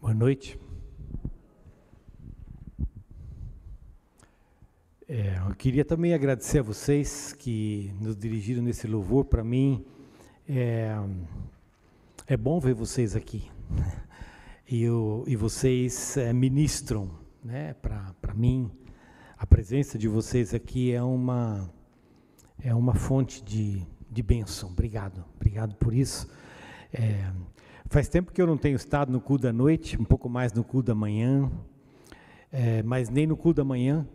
Boa noite. É, eu queria também agradecer a vocês que nos dirigiram nesse louvor. Para mim, é, é bom ver vocês aqui. E, eu, e vocês é, ministram né, para mim. A presença de vocês aqui é uma, é uma fonte de, de bênção. Obrigado, obrigado por isso. É, Faz tempo que eu não tenho estado no cu da noite, um pouco mais no cu da manhã, é, mas nem no cu da manhã.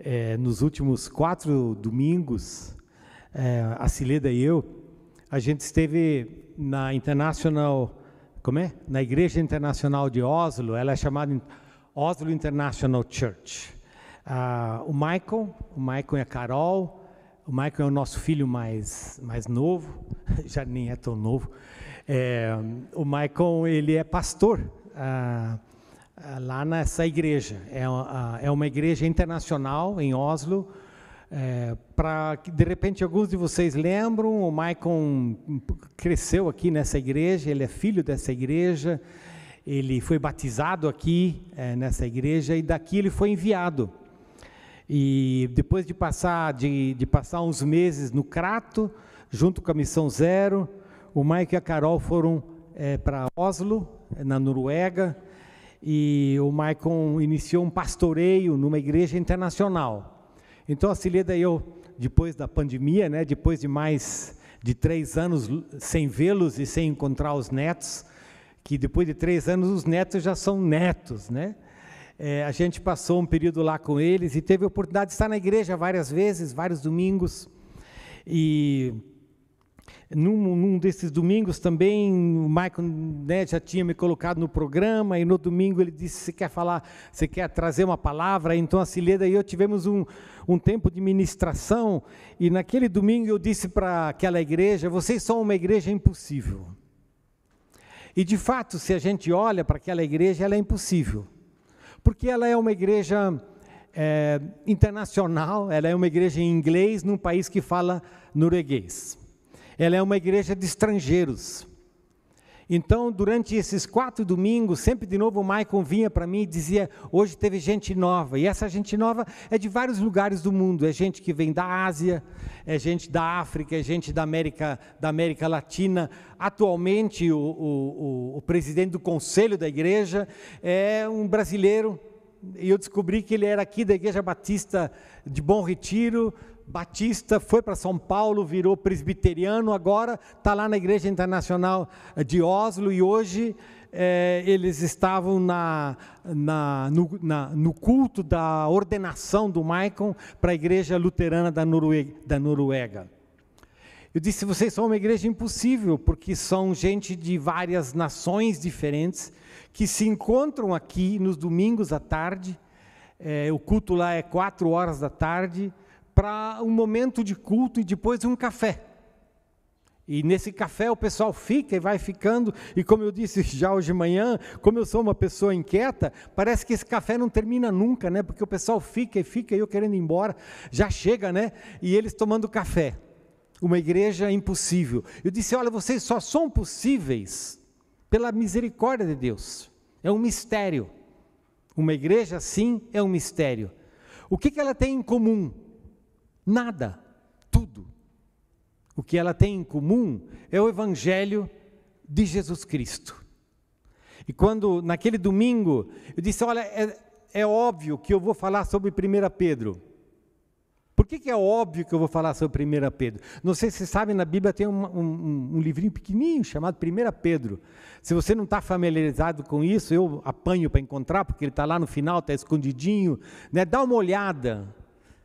É, nos últimos quatro domingos, é, a Cileda e eu, a gente esteve na International, como é? Na Igreja Internacional de Oslo, ela é chamada Oslo International Church. Ah, o Michael, o Michael e a Carol, o Michael é o nosso filho mais, mais novo, já nem é tão novo. É, o Michael, ele é pastor ah, ah lá nessa igreja. É, uma, ah, é uma igreja internacional em Oslo. É, para de repente alguns de vocês lembram, o Michael cresceu aqui nessa igreja, ele é filho dessa igreja, ele foi batizado aqui é, nessa igreja e daqui ele foi enviado. E depois de passar de, de passar uns meses no Crato, junto com a Missão Zero. O Mike e a Carol foram é, para Oslo, eh, na Noruega, e o Maicon iniciou um pastoreio numa igreja internacional. Então, a Cileda e eu, depois da pandemia, né, depois de mais de três anos sem vê-los e sem encontrar os netos, que depois de três anos os netos já são netos, né? É, a gente passou um período lá com eles e teve a oportunidade de estar na igreja várias vezes, vários domingos, e num, num, desses domingos também, o Michael né, já tinha me colocado no programa, e no domingo ele disse: Você quer falar, você quer trazer uma palavra? Então a Cileda e eu tivemos um, um tempo de ministração, e naquele domingo eu disse para aquela igreja: Vocês é são uma igreja impossível. E de fato, se a gente olha para aquela igreja, ela é impossível, porque ela é uma igreja. É, internacional, ela é uma igreja em inglês num país que fala norueguês. Ela é uma igreja de estrangeiros. Então, durante esses quatro domingos, sempre de novo o Maicon vinha para mim e dizia: hoje teve gente nova. E essa gente nova é de vários lugares do mundo. É gente que vem da Ásia, é gente da África, é gente da América, da América Latina. Atualmente, o, o, o, o presidente do conselho da igreja é um brasileiro. E eu descobri que ele era aqui da Igreja Batista de Bom Retiro, batista, foi para São Paulo, virou presbiteriano, agora está lá na Igreja Internacional eh, de Oslo e hoje é, eles estavam na, na, no, na, no, culto da ordenação do Maicon para a Igreja Luterana da Noruega, da Noruega. Eu disse: vocês são uma igreja impossível, porque são gente de várias nações diferentes que se encontram aqui nos domingos à tarde. É, o culto lá é quatro horas da tarde para um momento de culto e depois um café. E nesse café o pessoal fica e vai ficando, e como eu disse já hoje de manhã, como eu sou uma pessoa inquieta, parece que esse café não termina nunca, né? Porque o pessoal fica e fica, e eu querendo ir embora, já chega, né? E eles tomando café. Uma igreja impossível. Eu disse: olha, vocês só são possíveis pela misericórdia de Deus. É um mistério. Uma igreja, sim, é um mistério. O que, que ela tem em comum? Nada, tudo. O que ela tem em comum é o Evangelho de Jesus Cristo. E quando, naquele domingo, eu disse: Olha, é, é óbvio que eu vou falar sobre 1 Pedro. Por que, que, é óbvio que eu vou falar sobre 1 Pedro? Não sei se vocês sabem, na Bíblia tem um, um, um livrinho pequenininho chamado 1 Pedro. Se você não está familiarizado com isso, eu apanho para encontrar, porque ele está lá no final, está escondidinho. Né? Dá uma olhada.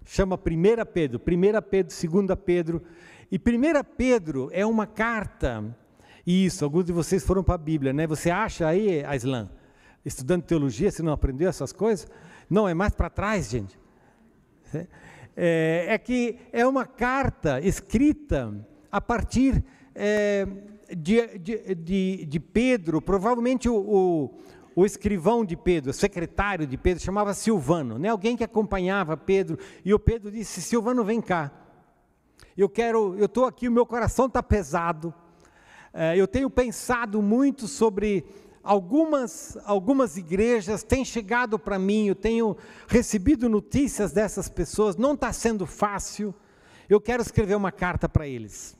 Chama 1 Pedro, 1 Pedro, 2 Pedro. E 1 Pedro é uma carta, e isso, alguns de vocês foram para a Bíblia, né? Você acha aí, Aislan, estudando teologia, você não aprendeu essas coisas? Não, é mais para trás, gente. É, é, que é uma carta escrita a partir é, de, de, de, de, Pedro, provavelmente o, o o escrivão de Pedro, o secretário de Pedro, chamava Silvano, né? alguém que acompanhava Pedro. E o Pedro disse: Silvano, vem cá. Eu quero, eu estou aqui, o meu coração está pesado. É, eu tenho pensado muito sobre algumas, algumas igrejas têm chegado para mim, eu tenho recebido notícias dessas pessoas, não está sendo fácil. Eu quero escrever uma carta para eles.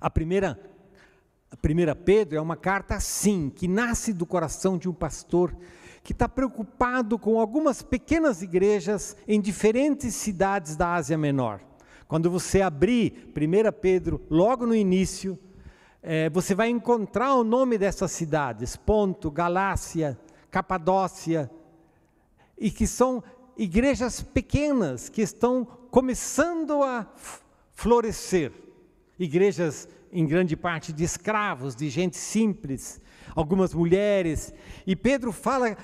A primeira 1 Pedro é uma carta assim, que nasce do coração de um pastor que está preocupado com algumas pequenas igrejas em diferentes cidades da Ásia Menor. Quando você abrir 1 Pedro, logo no início, é, você vai encontrar o nome dessas cidades: Ponto, Galácia, Capadócia, e que são igrejas pequenas que estão começando a florescer. Igrejas em grande parte de escravos, de gente simples, algumas mulheres. E Pedro fala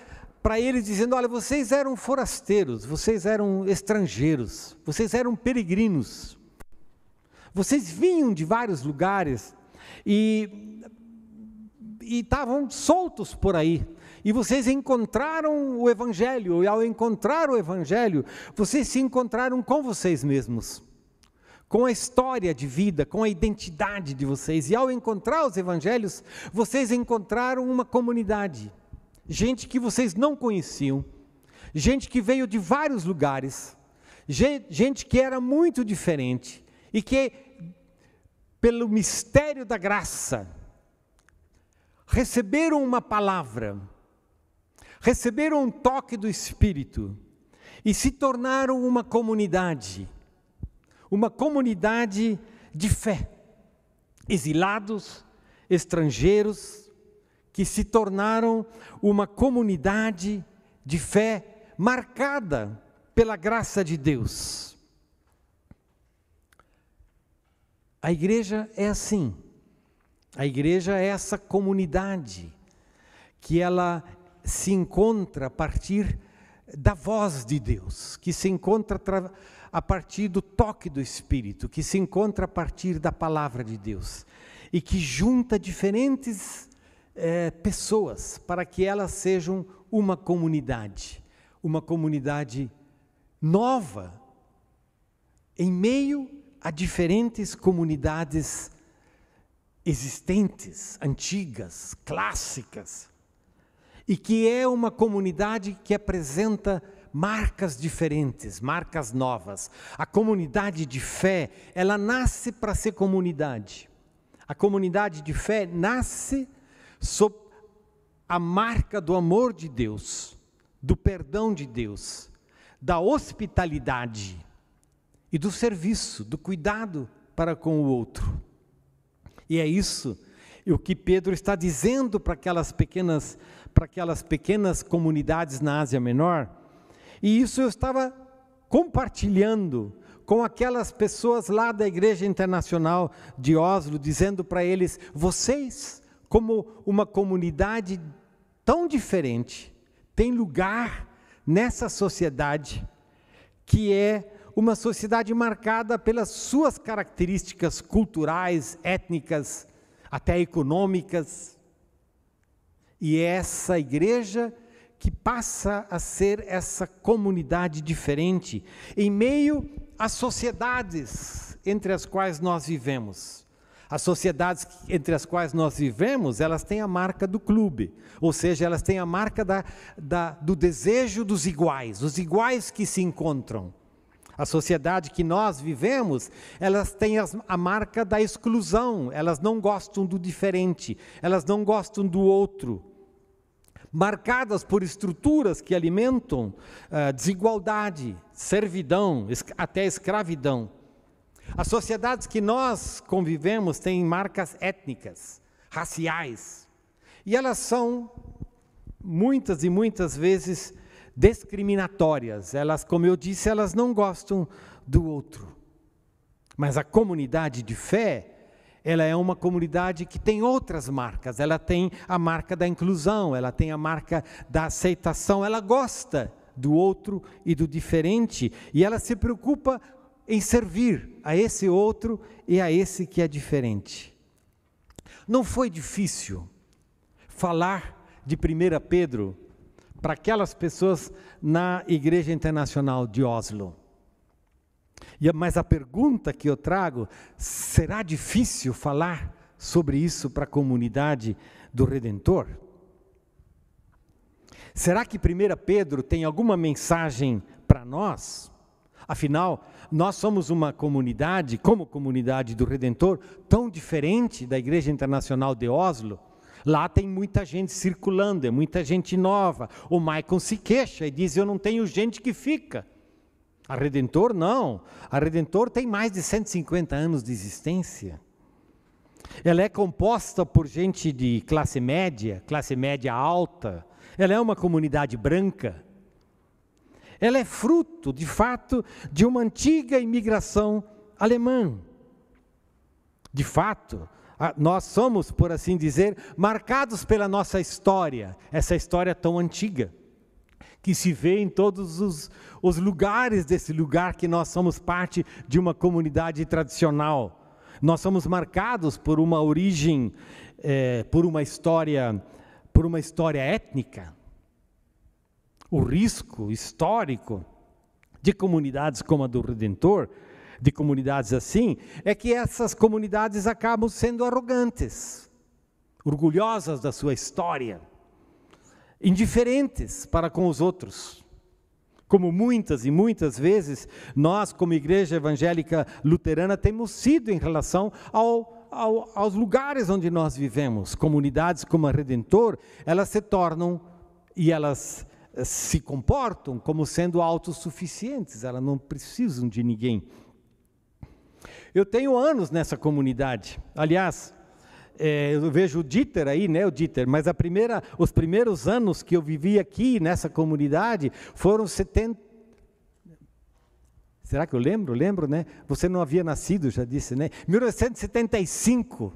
para eles dizendo: Olha, vocês eram forasteiros, vocês eram estrangeiros, vocês eram peregrinos. Vocês vinham de vários lugares e estavam soltos por aí. E vocês encontraram o Evangelho, e ao encontrar o Evangelho, vocês se encontraram com vocês mesmos com a história de vida, com a identidade de vocês. E ao encontrar os evangelhos, vocês encontraram uma comunidade, gente que vocês não conheciam, gente que veio de vários lugares, gente que era muito diferente e que, pelo mistério da graça, receberam uma palavra, receberam um toque do Espírito e se tornaram uma comunidade uma comunidade de fé, exilados, estrangeiros, que se tornaram uma comunidade de fé marcada pela graça de Deus. A igreja é assim. A igreja é essa comunidade que ela se encontra a partir da voz de Deus, que se encontra a partir do toque do Espírito, que se encontra a partir da palavra de Deus e que junta diferentes é, pessoas para que elas sejam uma comunidade, uma comunidade nova, em meio a diferentes comunidades existentes, antigas, clássicas, e que é uma comunidade que apresenta marcas diferentes, marcas novas. A comunidade de fé, ela nasce para ser comunidade. A comunidade de fé nasce sob a marca do amor de Deus, do perdão de Deus, da hospitalidade e do serviço, do cuidado para com o outro. E é isso o que Pedro está dizendo para aquelas pequenas para aquelas pequenas comunidades na Ásia Menor, e isso eu estava compartilhando com aquelas pessoas lá da Igreja Internacional de Oslo, dizendo para eles: vocês, como uma comunidade tão diferente, têm lugar nessa sociedade que é uma sociedade marcada pelas suas características culturais, étnicas, até econômicas. E essa igreja que passa a ser essa comunidade diferente em meio às sociedades entre as quais nós vivemos. As sociedades entre as quais nós vivemos, elas têm a marca do clube, ou seja, elas têm a marca da, da, do desejo dos iguais, os iguais que se encontram. A sociedade que nós vivemos, elas têm as, a marca da exclusão, elas não gostam do diferente, elas não gostam do outro marcadas por estruturas que alimentam ah, desigualdade, servidão, até escravidão. As sociedades que nós convivemos têm marcas étnicas, raciais, e elas são muitas e muitas vezes discriminatórias. Elas, como eu disse, elas não gostam do outro. Mas a comunidade de fé ela é uma comunidade que tem outras marcas. Ela tem a marca da inclusão, ela tem a marca da aceitação, ela gosta do outro e do diferente, e ela se preocupa em servir a esse outro e a esse que é diferente. Não foi difícil falar de 1 Pedro para aquelas pessoas na Igreja Internacional de Oslo. Mas a pergunta que eu trago: será difícil falar sobre isso para a comunidade do Redentor? Será que 1 Pedro tem alguma mensagem para nós? Afinal, nós somos uma comunidade, como comunidade do Redentor, tão diferente da Igreja Internacional de Oslo. Lá tem muita gente circulando, é muita gente nova. O Maicon se queixa e diz: Eu não tenho gente que fica. A Redentor não. A Redentor tem mais de 150 anos de existência. Ela é composta por gente de classe média, classe média alta. Ela é uma comunidade branca. Ela é fruto, de fato, de uma antiga imigração alemã. De fato, nós somos, por assim dizer, marcados pela nossa história, essa história tão antiga que se vê em todos os, os lugares desse lugar que nós somos parte de uma comunidade tradicional. Nós somos marcados por uma origem, é, por uma história, por uma história étnica. O risco histórico de comunidades como a do Redentor, de comunidades assim, é que essas comunidades acabam sendo arrogantes, orgulhosas da sua história indiferentes para com os outros. Como muitas e muitas vezes nós, como igreja evangélica luterana, temos sido em relação ao, ao, aos lugares onde nós vivemos. Comunidades como a Redentor, elas se tornam e elas eh, se comportam como sendo autossuficientes, elas não precisam de ninguém. Eu tenho anos nessa comunidade. Aliás, é, eu vejo o Dieter aí, né, o Dieter, mas a primeira, os primeiros anos que eu vivi aqui nessa comunidade foram 70 Será que eu lembro? Lembro, né? Você não havia nascido, já disse, né? 1975.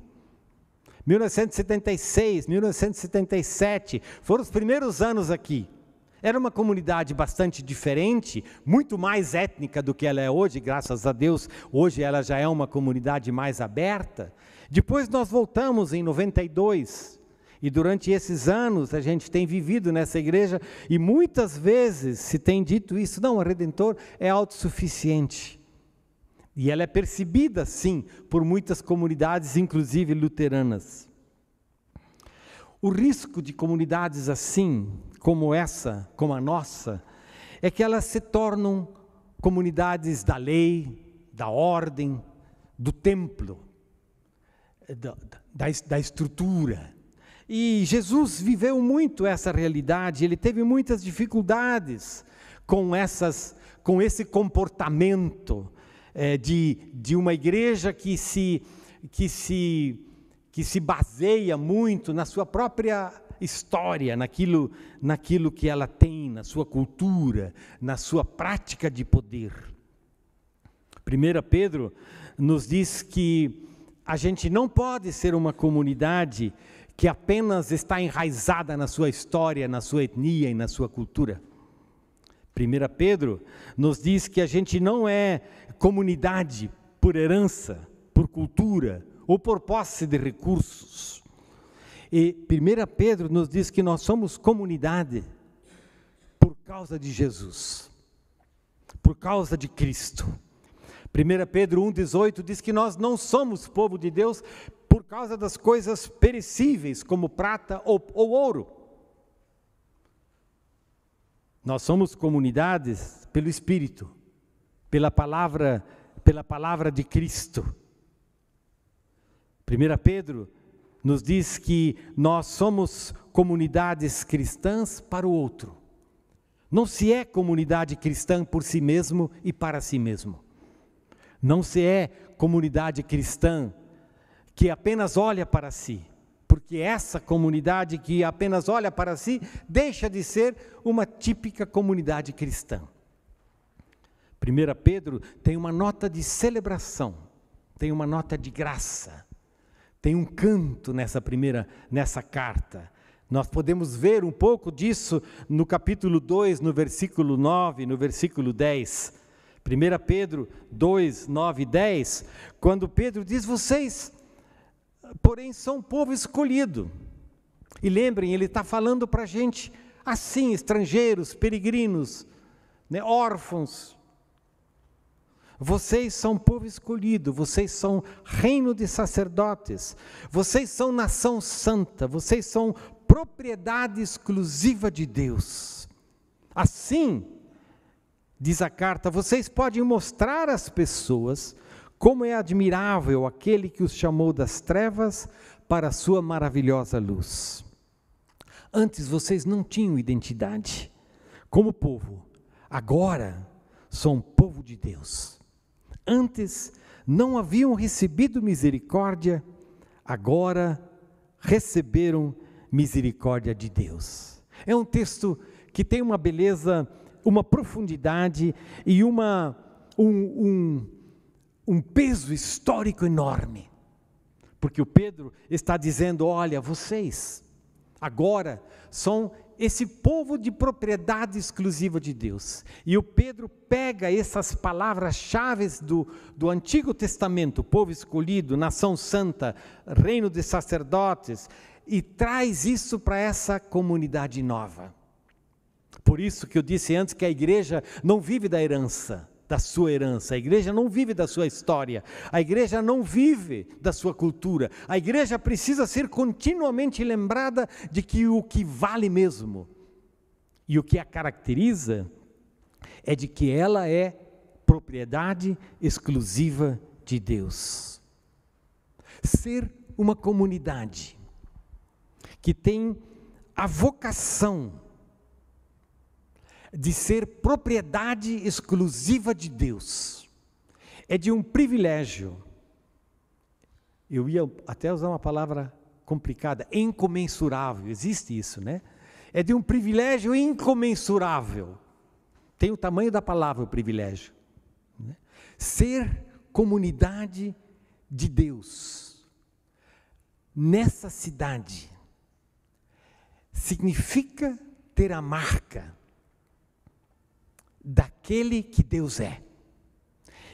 1976, 1977, foram os primeiros anos aqui. Era uma comunidade bastante diferente, muito mais étnica do que ela é hoje, graças a Deus. Hoje ela já é uma comunidade mais aberta. Depois nós voltamos em 92, e durante esses anos a gente tem vivido nessa igreja e muitas vezes se tem dito isso, não, a Redentor é autossuficiente. E ela é percebida, sim, por muitas comunidades, inclusive luteranas. O risco de comunidades assim, como essa, como a nossa, é que elas se tornam comunidades da lei, da ordem, do templo da, da, da estrutura. E Jesus viveu muito essa realidade, ele teve muitas dificuldades com, essas, com esse comportamento é, de, de uma igreja que se, que, se, que se baseia muito na sua própria história, naquilo, naquilo que ela tem, na sua cultura, na sua prática de poder. 1 Pedro nos diz que a gente não pode ser uma comunidade que apenas está enraizada na sua história, na sua etnia e na sua cultura. 1 Pedro nos diz que a gente não é comunidade por herança, por cultura ou por posse de recursos. E 1 Pedro nos diz que nós somos comunidade por causa de Jesus, por causa de Cristo. 1 Pedro 1,18 diz que nós não somos povo de Deus por causa das coisas perecíveis, como prata ou, ou ouro. Nós somos comunidades pelo Espírito, pela palavra, pela palavra de Cristo. 1 Pedro nos diz que nós somos comunidades cristãs para o outro. Não se é comunidade cristã por si mesmo e para si mesmo. Não se é comunidade cristã que apenas olha para si, porque essa comunidade que apenas olha para si deixa de ser uma típica comunidade cristã. 1 Pedro tem uma nota de celebração, tem uma nota de graça, tem um canto nessa primeira, nessa carta. Nós podemos ver um pouco disso no capítulo 2, no versículo 9, no versículo 10. 1 Pedro 2, 9 e 10, quando Pedro diz: Vocês, porém, são povo escolhido. E lembrem, ele está falando para a gente assim: estrangeiros, peregrinos, né, órfãos. Vocês são povo escolhido, vocês são reino de sacerdotes, vocês são nação santa, vocês são propriedade exclusiva de Deus. Assim, diz a carta, vocês podem mostrar às pessoas como é admirável aquele que os chamou das trevas para a sua maravilhosa luz. Antes vocês não tinham identidade como povo, agora são povo de Deus. Antes não haviam recebido misericórdia, agora receberam misericórdia de Deus. É um texto que tem uma beleza uma profundidade e uma, um, um, um peso histórico enorme. Porque o Pedro está dizendo: olha, vocês agora são esse povo de propriedade exclusiva de Deus. E o Pedro pega essas palavras-chave do, do Antigo Testamento, povo escolhido, nação santa, reino de sacerdotes, e traz isso para essa comunidade nova. Por isso que eu disse antes que a igreja não vive da herança, da sua herança, a igreja não vive da sua história, a igreja não vive da sua cultura. A igreja precisa ser continuamente lembrada de que o que vale mesmo e o que a caracteriza é de que ela é propriedade exclusiva de Deus. Ser uma comunidade que tem a vocação de ser propriedade exclusiva de Deus. É de um privilégio. Eu ia até usar uma palavra complicada, incomensurável. Existe isso, né? É de um privilégio incomensurável. Tem o tamanho da palavra o privilégio. Né? Ser comunidade de Deus nessa cidade significa ter a marca daquele que Deus é.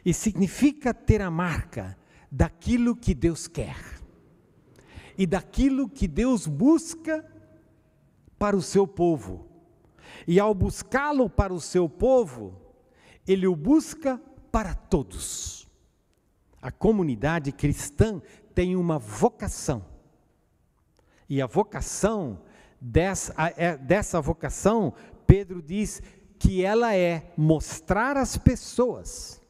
E significa ter a marca daquilo que Deus quer e daquilo que Deus busca para o seu povo. E ao buscá-lo para o seu povo, ele o busca para todos. A comunidade cristã tem uma vocação. E a vocação dessa, é, dessa vocação, Pedro diz que ela é mostrar às pessoas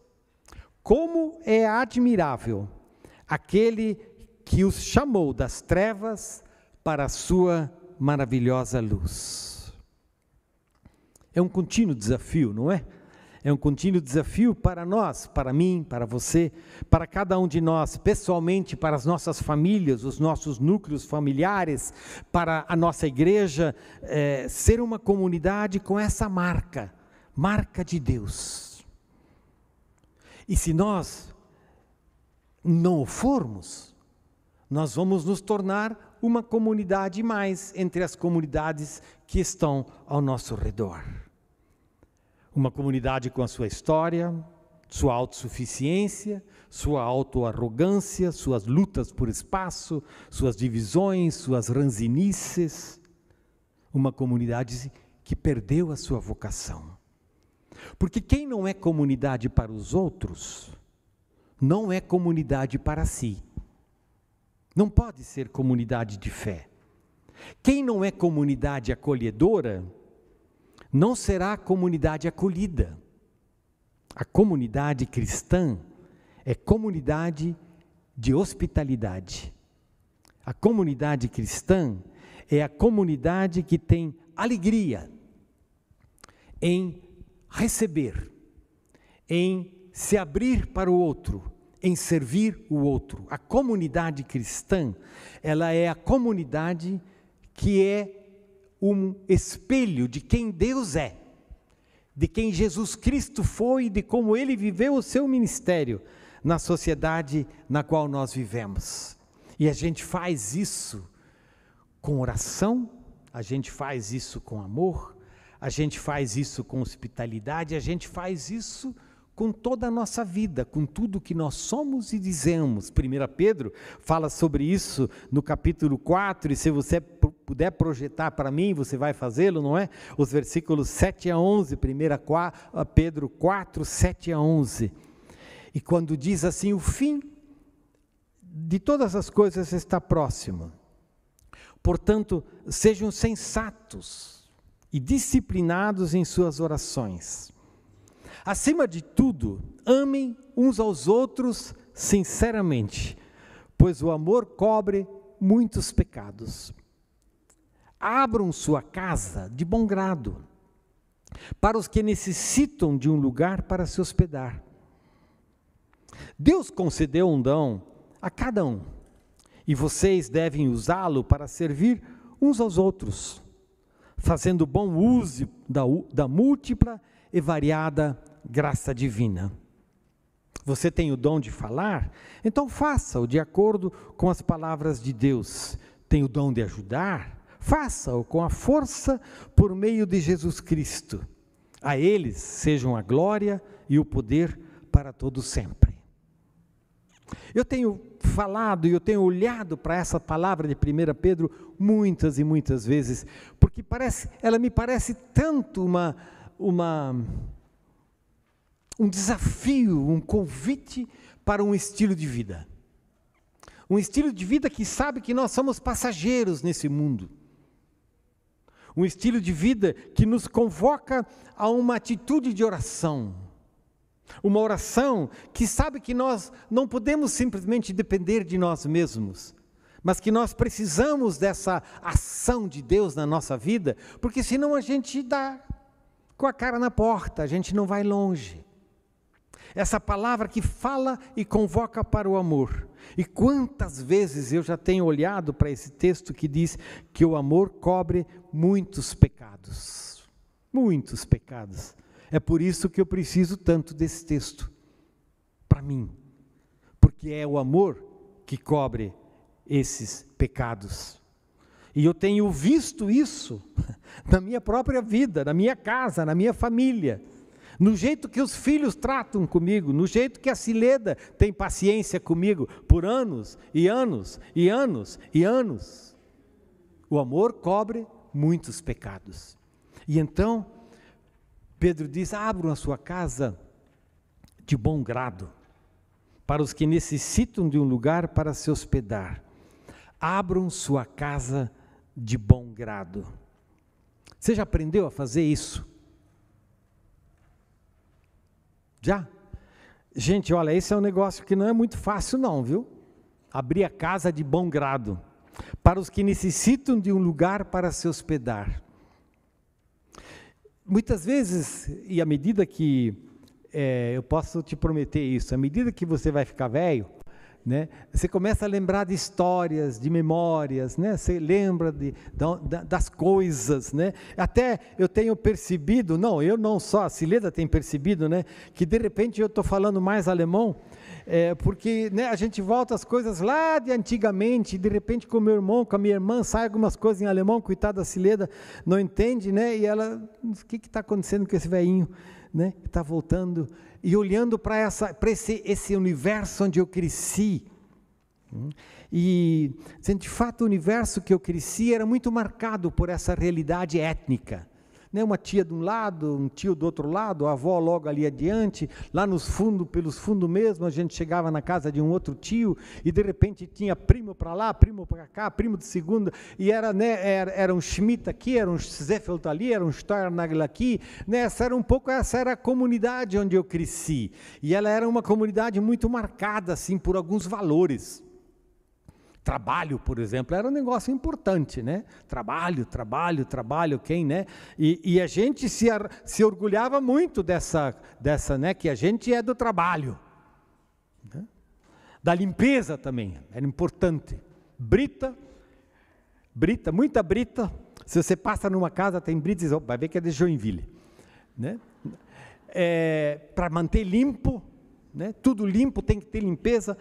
como é admirável aquele que os chamou das trevas para a sua maravilhosa luz. É um contínuo desafio, não é? é um contínuo desafio para nós, para mim, para você, para cada um de nós, pessoalmente, para as nossas famílias, os nossos núcleos familiares, para a nossa igreja, é, ser uma comunidade com essa marca, marca de Deus. E se nós não o formos, nós vamos nos tornar uma comunidade mais entre as comunidades que estão ao nosso redor. Uma comunidade com a sua história, sua autossuficiência, sua autoarrogância, suas lutas por espaço, suas divisões, suas ranzinices. Uma comunidade que perdeu a sua vocação. Porque quem não é comunidade para os outros, não é comunidade para si. Não pode ser comunidade de fé. Quem não é comunidade acolhedora, não será a comunidade acolhida. A comunidade cristã é comunidade de hospitalidade. A comunidade cristã é a comunidade que tem alegria em receber, em se abrir para o outro, em servir o outro. A comunidade cristã, ela é a comunidade que é um espelho de quem Deus é, de quem Jesus Cristo foi e de como ele viveu o seu ministério na sociedade na qual nós vivemos. E a gente faz isso com oração, a gente faz isso com amor, a gente faz isso com hospitalidade, a gente faz isso com toda a nossa vida, com tudo que nós somos e dizemos. 1 Pedro fala sobre isso no capítulo 4, e se você puder projetar para mim, você vai fazê-lo, não é? Os versículos 7 a 11, 1 ah, Pedro 4, 7 a 11. E quando diz assim: o fim de todas as coisas está próximo. Portanto, sejam sensatos e disciplinados em suas orações Acima de tudo, amem uns aos outros sinceramente, pois o amor cobre muitos pecados. Abram sua casa de bom grado para os que necessitam de um lugar para se hospedar. Deus concedeu um dom a cada um, e vocês devem usá-lo para servir uns aos outros, fazendo bom uso da, da múltipla e variada graça divina. Você tem o dom de falar? Então faça-o de acordo com as palavras de Deus. Tem o dom de ajudar? Faça-o com a força por meio de Jesus Cristo. A eles sejam a glória e o poder para todo sempre. Eu tenho falado e eu tenho olhado para essa palavra de 1 Pedro muitas e muitas vezes, porque parece, ela me parece tanto uma uma, um desafio, um convite para um estilo de vida. Um estilo de vida que sabe que nós somos passageiros nesse mundo. Um estilo de vida que nos convoca a uma atitude de oração. Uma oração que sabe que nós não podemos simplesmente depender de nós mesmos, mas que nós precisamos dessa ação de Deus na nossa vida, porque senão a gente dá com a cara na porta, a gente não vai longe. Essa palavra que fala e convoca para o amor. E quantas vezes eu já tenho olhado para esse texto que diz que o amor cobre muitos pecados. Muitos pecados. É por isso que eu preciso tanto desse texto para mim. Porque é o amor que cobre esses pecados. E eu tenho visto isso na minha própria vida, na minha casa, na minha família, no jeito que os filhos tratam comigo, no jeito que a Cileda tem paciência comigo por anos e anos e anos e anos. O amor cobre muitos pecados. E então, Pedro diz: abram a sua casa de bom grado, para os que necessitam de um lugar para se hospedar. Abram sua casa de bom grado. Você já aprendeu a fazer isso? Já? Gente, olha, esse é um negócio que não é muito fácil, não, viu? Abrir a casa de bom grado para os que necessitam de um lugar para se hospedar. Muitas vezes, e à medida que é, eu posso te prometer isso, à medida que você vai ficar velho, né? Você começa a lembrar de histórias, de memórias, né? Você lembra de, das coisas, né? Até eu tenho percebido, não, eu não só, a Cileda tem percebido, né? Que de repente eu estou falando mais alemão, é, porque né, a gente volta às coisas lá de antigamente, e de repente com meu irmão, com a minha irmã, sai algumas coisas em alemão, coitada da Cileda, não entende, né? E ela, o que está acontecendo com esse velhinho, né? Está voltando e olhando para esse, esse universo onde eu cresci. Hum, e, de fato, o universo que eu cresci era muito marcado por essa realidade étnica né, uma tia de um lado, um tio do outro lado, a avó logo ali adiante, lá nos fundos, pelos fundos mesmo, a gente chegava na casa de um outro tio e de repente tinha primo para lá, primo para cá, primo de segunda, e era, né, era, era um Schmidt aqui, era um Zeffeld ali, era um Steuernagel aqui, né, essa era um pouco, essa era a comunidade onde eu cresci, e ela era uma comunidade muito marcada, assim, por alguns valores, trabalho, por exemplo, era um negócio importante, né? Trabalho, trabalho, trabalho, quem, né? E, e a gente se, se orgulhava muito dessa, dessa, né? Que a gente é do trabalho. Né? Da limpeza também, era importante. Brita, brita, muita brita. Se você passa numa casa, tem brita, diz, vai ver que é de Joinville, né? É, Para manter limpo, né? Tudo limpo, tem que ter limpeza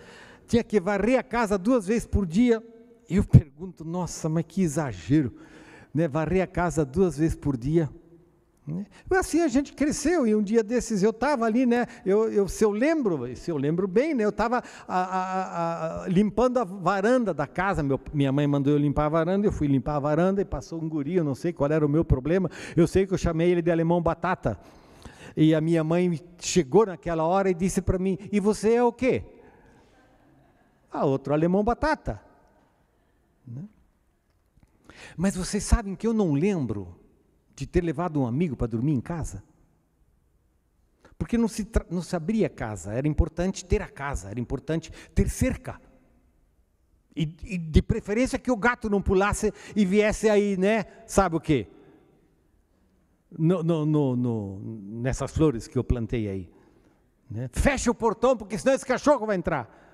tinha que varrer a casa duas vezes por dia. Eu pergunto, nossa, mas que exagero, né? Varrer a casa duas vezes por dia. Né? Assim a gente cresceu e um dia desses eu estava ali, né? Eu, eu, se eu lembro, se eu lembro bem, né? Eu estava limpando a varanda da casa. Meu, minha mãe mandou eu limpar a varanda, eu fui limpar a varanda e passou um guri, eu não sei qual era o meu problema. Eu sei que eu chamei ele de alemão batata. E a minha mãe chegou naquela hora e disse para mim: "E você é o quê?" a ah, outro alemão batata. Né? Mas vocês sabem que eu não lembro de ter levado um amigo para dormir em casa? Porque não se, não se abria casa, era importante ter a casa, era importante ter cerca. E, e, de preferência que o gato não pulasse e viesse aí, né? Sabe o quê? No, no, no, no nessas flores que eu plantei aí. Né? Fecha o portão, porque senão esse cachorro vai entrar.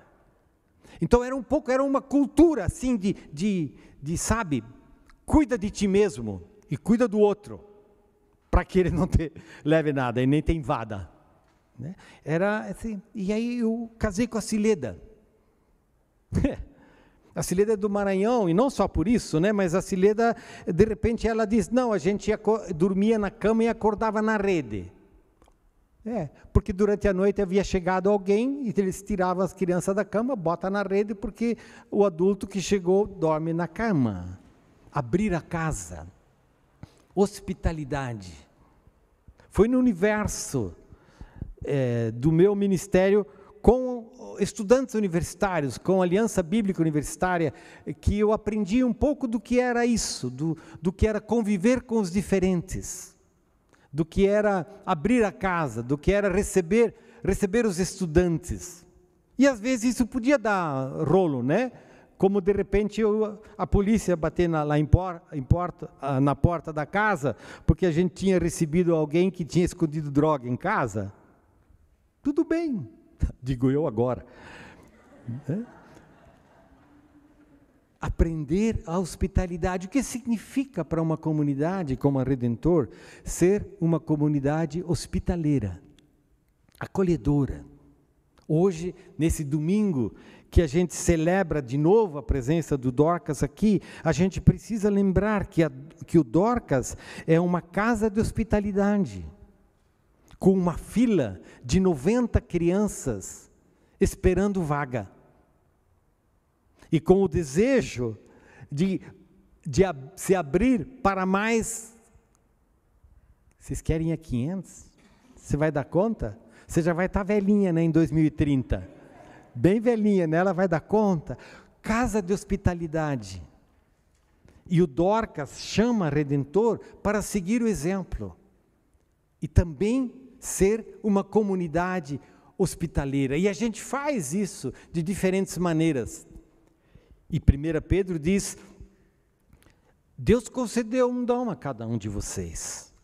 Então era um pouco, era uma cultura assim de, de, de sabe, cuida de ti mesmo e cuida do outro, para que ele não te leve nada e nem te invada. Né? Era assim, e aí eu casei com a Cileda. A Cileda é do Maranhão, e não só por isso, né? mas a Cileda, de repente, ela diz: não, a gente dormia na cama e acordava na rede. É, porque durante a noite havia chegado alguém e eles tiravam as crianças da cama, bota na rede, porque o adulto que chegou dorme na cama. Abrir a casa. Hospitalidade. Foi no universo é, do meu ministério com estudantes universitários, com a Aliança Bíblica Universitária, que eu aprendi um pouco do que era isso, do, do que era conviver com os diferentes do que era abrir a casa, do que era receber, receber os estudantes. E às vezes isso podia dar rolo, né? Como de repente eu, a polícia bater na, lá em por, em porta, ah, na porta da casa, porque a gente tinha recebido alguém que tinha escondido droga em casa. Tudo bem, digo eu agora. É? aprender a hospitalidade. O que significa para uma comunidade como a Redentor ser uma comunidade hospitaleira, acolhedora? Hoje, nesse domingo que a gente celebra de novo a presença do Dorcas aqui, a gente precisa lembrar que, a, que o Dorcas é uma casa de hospitalidade, com uma fila de 90 crianças esperando vaga e com o desejo de, de ab se abrir para mais. Vocês querem ir a 500? Você vai dar conta? Você já vai estar tá velhinha né, em 2030. Bem velhinha, né? Ela vai dar conta. Casa de hospitalidade. E o Dorcas chama Redentor para seguir o exemplo e também ser uma comunidade hospitaleira. E a gente faz isso de diferentes maneiras. E 1 Pedro diz: Deus concedeu um dom a cada um de vocês.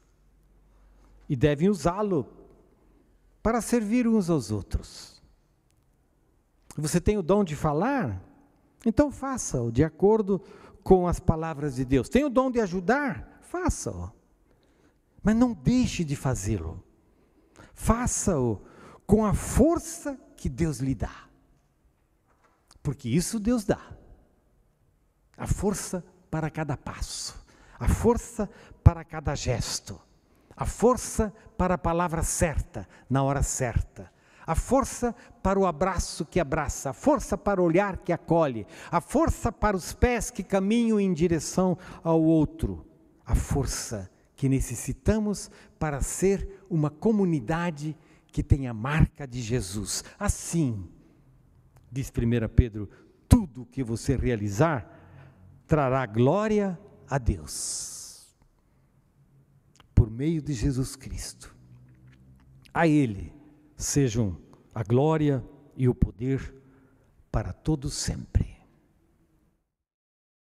E devem usá-lo para servir uns aos outros. Você tem o dom de falar? Então faça-o de acordo com as palavras de Deus. Tem o dom de ajudar? Faça-o. Mas não deixe de fazê-lo. Faça-o com a força que Deus lhe dá. Porque isso Deus dá a força para cada passo, a força para cada gesto, a força para a palavra certa na hora certa, a força para o abraço que abraça, a força para o olhar que acolhe, a força para os pés que caminham em direção ao outro, a força que necessitamos para ser uma comunidade que tem a marca de Jesus. Assim, diz 1 Pedro, tudo que você realizar, trará glória a Deus, por meio de Jesus Cristo. A Ele sejam a glória e o poder para todos sempre.